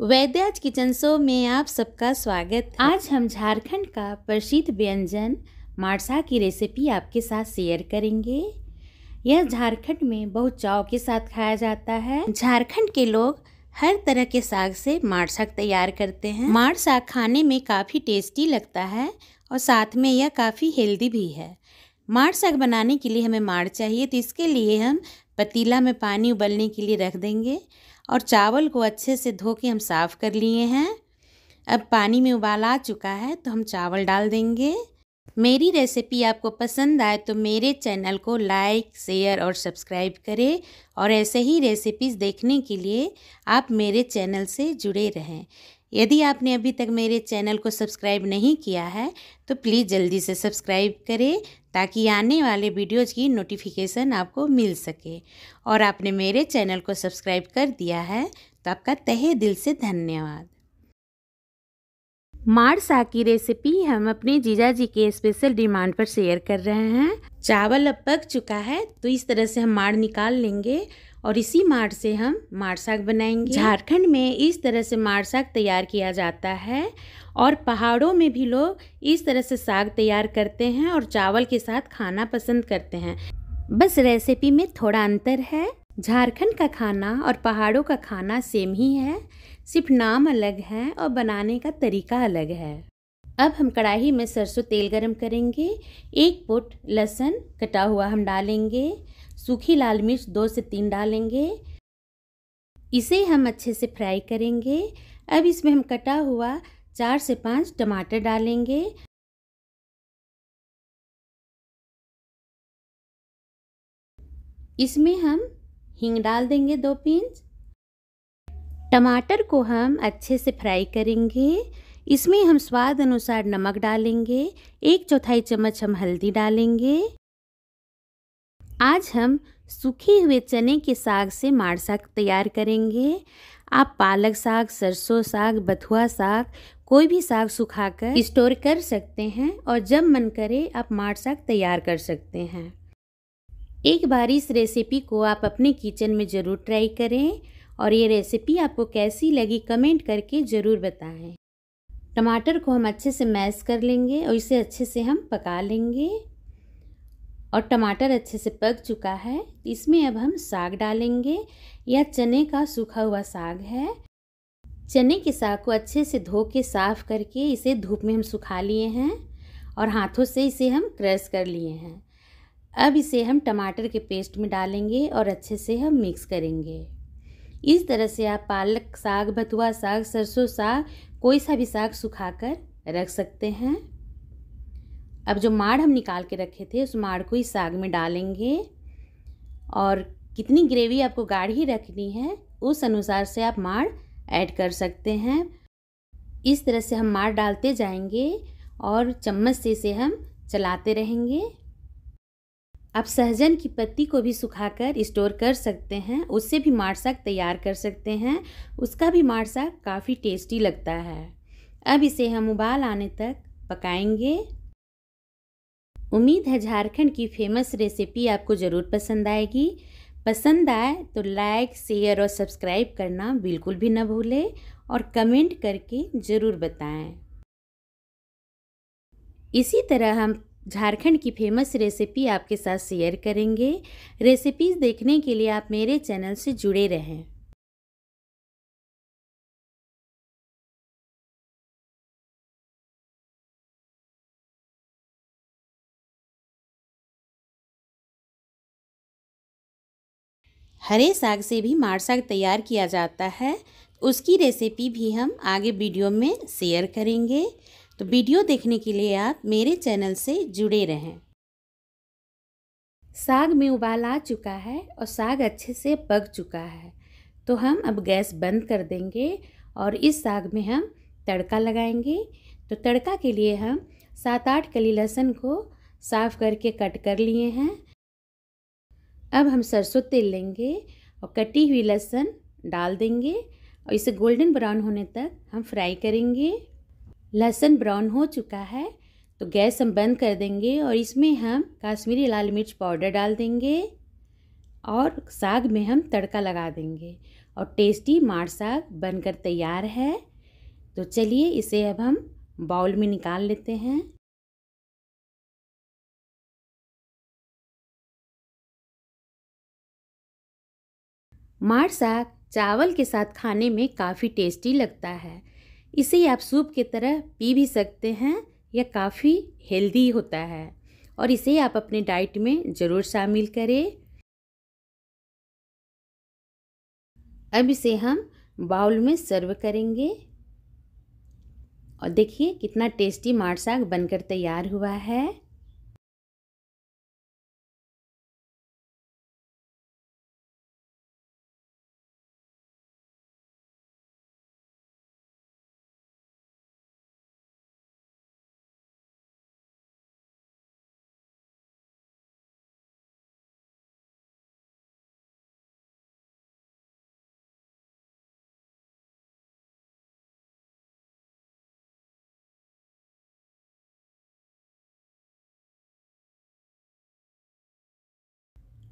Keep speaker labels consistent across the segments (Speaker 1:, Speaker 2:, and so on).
Speaker 1: वैद्याज kitchen show में आप सबका स्वागत आज हम झारखंड का प्रसिद्ध व्यंजन मारसा की रेसिपी आपके साथ शेयर करेंगे यह झारखंड में बहुत चाव के साथ खाया जाता है झारखंड के लोग हर तरह के साग से मार साग तैयार करते हैं मार साग खाने में काफ़ी टेस्टी लगता है और साथ में यह काफ़ी हेल्दी भी है मार साग बनाने के लिए हमें मार चाहिए तो इसके लिए हम पतीला में पानी उबलने के लिए रख देंगे और चावल को अच्छे से धो के हम साफ़ कर लिए हैं अब पानी में उबाल आ चुका है तो हम चावल डाल देंगे मेरी रेसिपी आपको पसंद आए तो मेरे चैनल को लाइक शेयर और सब्सक्राइब करें और ऐसे ही रेसिपीज़ देखने के लिए आप मेरे चैनल से जुड़े रहें यदि आपने अभी तक मेरे चैनल को सब्सक्राइब नहीं किया है तो प्लीज़ जल्दी से सब्सक्राइब करें ताकि आने वाले वीडियोज़ की नोटिफिकेशन आपको मिल सके और आपने मेरे चैनल को सब्सक्राइब कर दिया है तो आपका तहे दिल से धन्यवाद मारसा की रेसिपी हम अपने जीजा जी के स्पेशल डिमांड पर शेयर कर रहे हैं चावल अब पक चुका है तो इस तरह से हम मार निकाल लेंगे और इसी मार से हम मार साग बनाएंगे झारखंड में इस तरह से माड़ साग तैयार किया जाता है और पहाड़ों में भी लोग इस तरह से साग तैयार करते हैं और चावल के साथ खाना पसंद करते हैं बस रेसिपी में थोड़ा अंतर है झारखंड का खाना और पहाड़ों का खाना सेम ही है सिर्फ नाम अलग है और बनाने का तरीका अलग है अब हम कढ़ाई में सरसों तेल गरम करेंगे एक पुट लहसुन कटा हुआ हम डालेंगे सूखी लाल मिर्च दो से तीन डालेंगे इसे हम अच्छे से फ्राई करेंगे अब इसमें हम कटा हुआ चार से पाँच टमाटर डालेंगे इसमें हम हींग डाल देंगे दो पिंच टमाटर को हम अच्छे से फ्राई करेंगे इसमें हम स्वाद अनुसार नमक डालेंगे एक चौथाई चम्मच हम हल्दी डालेंगे आज हम सूखे हुए चने के साग से माड़ साग तैयार करेंगे आप पालक साग सरसों साग बथुआ साग कोई भी साग सुखाकर स्टोर कर सकते हैं और जब मन करे आप माड़ साग तैयार कर सकते हैं एक बार इस रेसिपी को आप अपने किचन में ज़रूर ट्राई करें और ये रेसिपी आपको कैसी लगी कमेंट करके ज़रूर बताएं टमाटर को हम अच्छे से मैश कर लेंगे और इसे अच्छे से हम पका लेंगे और टमाटर अच्छे से पक चुका है इसमें अब हम साग डालेंगे यह चने का सूखा हुआ साग है चने के साग को अच्छे से धो के साफ़ करके इसे धूप में हम सुखा लिए हैं और हाथों से इसे हम क्रश कर लिए हैं अब इसे हम टमाटर के पेस्ट में डालेंगे और अच्छे से हम मिक्स करेंगे इस तरह से आप पालक साग भतुआ साग सरसों साग कोई सा भी साग सुखाकर रख सकते हैं अब जो माड़ हम निकाल के रखे थे उस माड़ को इस साग में डालेंगे और कितनी ग्रेवी आपको गाढ़ी रखनी है उस अनुसार से आप माड़ ऐड कर सकते हैं इस तरह से हम माड़ डालते जाएंगे और चम्मच से इसे हम चलाते रहेंगे आप सहजन की पत्ती को भी सुखाकर स्टोर कर सकते हैं उससे भी माड़ साग तैयार कर सकते हैं उसका भी माड़ साग काफ़ी टेस्टी लगता है अब इसे हम उबाल आने तक पकाएंगे उम्मीद है झारखंड की फेमस रेसिपी आपको ज़रूर पसंद आएगी पसंद आए तो लाइक शेयर और सब्सक्राइब करना बिल्कुल भी ना भूलें और कमेंट करके ज़रूर बताएं इसी तरह हम झारखंड की फेमस रेसिपी आपके साथ शेयर करेंगे रेसिपीज़ देखने के लिए आप मेरे चैनल से जुड़े रहें हरे साग से भी मार साग तैयार किया जाता है उसकी रेसिपी भी हम आगे वीडियो में शेयर करेंगे तो वीडियो देखने के लिए आप मेरे चैनल से जुड़े रहें साग में उबाल आ चुका है और साग अच्छे से पक चुका है तो हम अब गैस बंद कर देंगे और इस साग में हम तड़का लगाएंगे तो तड़का के लिए हम सात आठ कली लहसुन को साफ़ करके कट कर लिए हैं अब हम सरसों तेल लेंगे और कटी हुई लहसुन डाल देंगे और इसे गोल्डन ब्राउन होने तक हम फ्राई करेंगे लहसुन ब्राउन हो चुका है तो गैस हम बंद कर देंगे और इसमें हम काश्मीरी लाल मिर्च पाउडर डाल देंगे और साग में हम तड़का लगा देंगे और टेस्टी मार साग बनकर तैयार है तो चलिए इसे अब हम बाउल में निकाल लेते हैं मार साग चावल के साथ खाने में काफ़ी टेस्टी लगता है इसे आप सूप की तरह पी भी सकते हैं यह काफ़ी हेल्दी होता है और इसे आप अपने डाइट में ज़रूर शामिल करें अब इसे हम बाउल में सर्व करेंगे और देखिए कितना टेस्टी मार साग बनकर तैयार हुआ है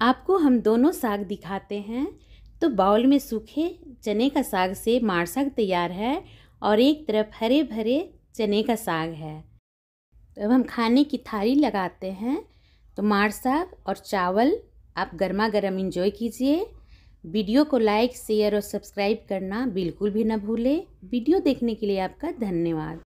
Speaker 1: आपको हम दोनों साग दिखाते हैं तो बाउल में सूखे चने का साग से मार साग तैयार है और एक तरफ हरे भरे चने का साग है तो अब हम खाने की थाली लगाते हैं तो मार साग और चावल आप गर्मा गर्म इन्जॉय कीजिए वीडियो को लाइक शेयर और सब्सक्राइब करना बिल्कुल भी ना भूलें वीडियो देखने के लिए आपका धन्यवाद